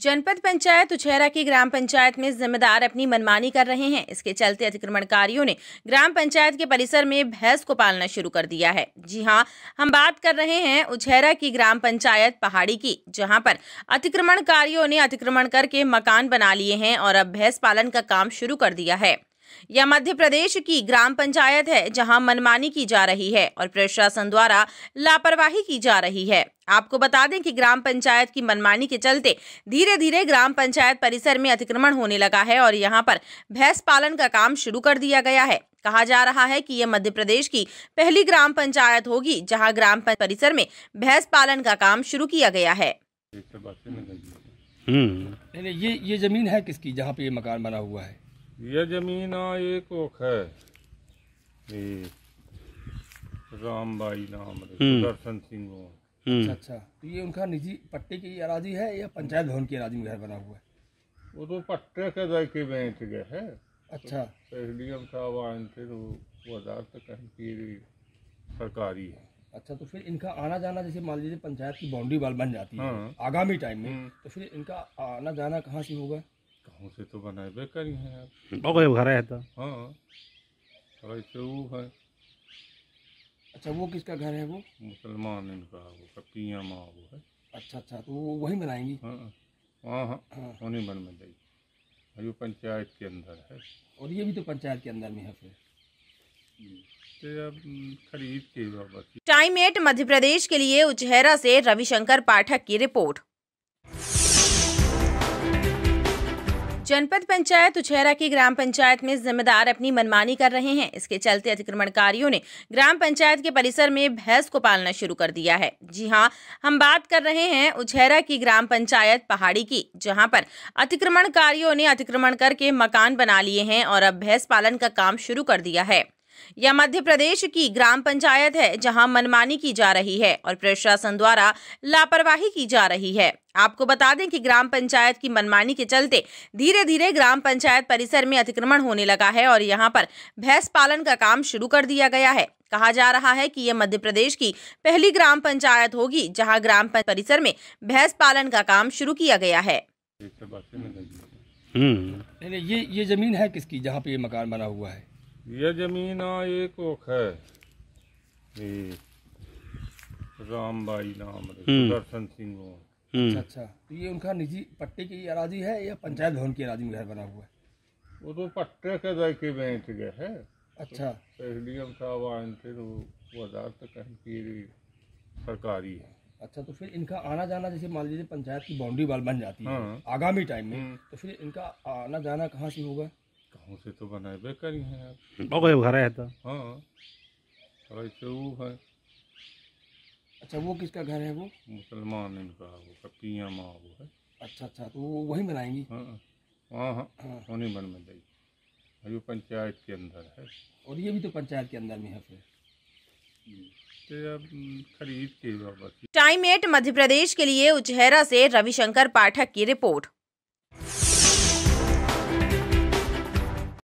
जनपद पंचायत उछेरा की ग्राम पंचायत में जिम्मेदार अपनी मनमानी कर रहे हैं इसके चलते अतिक्रमणकारियों ने ग्राम पंचायत के परिसर में भैंस को पालना शुरू कर दिया है जी हाँ हम बात कर रहे हैं उछेरा की ग्राम पंचायत पहाड़ी की जहां पर अतिक्रमणकारियों ने अतिक्रमण करके मकान बना लिए हैं और अब भैंस पालन का काम शुरू कर दिया है यह मध्य प्रदेश की ग्राम पंचायत है जहां मनमानी की जा रही है और प्रशासन द्वारा लापरवाही की जा रही है आपको बता दें कि ग्राम पंचायत की मनमानी के चलते धीरे धीरे ग्राम पंचायत परिसर में अतिक्रमण होने लगा है और यहाँ पर भैंस पालन का काम शुरू कर दिया गया है कहा जा रहा है कि यह मध्य प्रदेश की पहली ग्राम पंचायत होगी जहां ग्राम परिसर में भैंस पालन का काम शुरू किया गया है हम्म। नहीं, नहीं, ये ये जमीन है किसकी जहाँ पे ये मकान बना हुआ है यह आ एक ओख है ये राम भाई नाम हम्म। दर्शन सिंह हम्म। अच्छा अच्छा तो ये उनका निजी पट्टे की अराजी है या पंचायत भवन की अराजी में घर बना हुआ है वो तो पट्टे के जाके बैठ गए है अच्छा एसडीएम साहब आए थे तो वो हजार तक सरकारी है अच्छा तो फिर इनका आना जाना जैसे मान लीजिए पंचायत की बाउंड्री वाल बन जाती है हाँ। आगामी टाइम में हम्म। तो फिर इनका आना जाना कहाँ से होगा कहूँ से तो बनाबे करी है यार और घर है तो हाँ ऐसे वो है अच्छा वो किसका घर है वो मुसलमान इनका वो कपिया माँ वो है अच्छा अच्छा तो वो वहीं बनाएंगे हाँ, हाँ हाँ हाँ उन्हीं बन में जाएगी अभी पंचायत के अंदर है और ये भी तो पंचायत के अंदर में है फिर टाइम एट मध्य प्रदेश के लिए उचहरा से रविशंकर पाठक की रिपोर्ट जनपद पंचायत उछेरा की ग्राम पंचायत में जिम्मेदार अपनी मनमानी कर रहे हैं इसके चलते अतिक्रमणकारियों ने ग्राम पंचायत के परिसर में भैंस को पालना शुरू कर दिया है जी हाँ हम बात कर रहे हैं उछेरा की ग्राम पंचायत पहाड़ी की जहां पर अतिक्रमणकारियों ने अतिक्रमण करके मकान बना लिए हैं और अब भैंस पालन का काम शुरू कर दिया है यह मध्य प्रदेश की ग्राम पंचायत है जहां मनमानी की जा रही है और प्रशासन द्वारा लापरवाही की जा रही है आपको बता दें कि ग्राम पंचायत की मनमानी के चलते धीरे धीरे ग्राम पंचायत परिसर में अतिक्रमण होने लगा है और यहाँ पर भैंस पालन का काम शुरू कर दिया गया है कहा जा रहा है कि यह मध्य प्रदेश की पहली ग्राम पंचायत होगी जहाँ ग्राम परिसर में भैंस पालन का काम शुरू किया गया है हम्म। नहीं, नहीं, ये ये जमीन है किसकी जहाँ पे ये मकान बना हुआ है यह जमीन आ एक ओख है राम भाई नाम हम्म। दर्शन सिंह हम्म। अच्छा, अच्छा तो ये उनका निजी पट्टे की अराजी है या पंचायत भवन की अराजी में घर बना हुआ है वो तो पट्टे के जाके बैठ गए है अच्छा एसडीएम साहब आए थे तो वजारत तो कहीं की सरकारी है अच्छा तो फिर इनका आना जाना जैसे मान लीजिए पंचायत की बाउंड्री वाल बन जाती है हाँ। आगामी टाइम में हम्म। तो फिर इनका आना जाना कहाँ से होगा उसे तो बनाबे करी है यार घर है तो हाँ ऐसे तो वो है अच्छा वो किसका घर है वो मुसलमान इनका वो कपिया मां वो है अच्छा अच्छा तो वो वहीं बनाएंगी हां हां हाँ सोनी हाँ, हाँ। बन में जाइए अभी पंचायत के अंदर है और ये भी तो पंचायत के अंदर में है फिर तो खरीद के टाइम एट मध्य प्रदेश के लिए उचहरा से रविशंकर पाठक की रिपोर्ट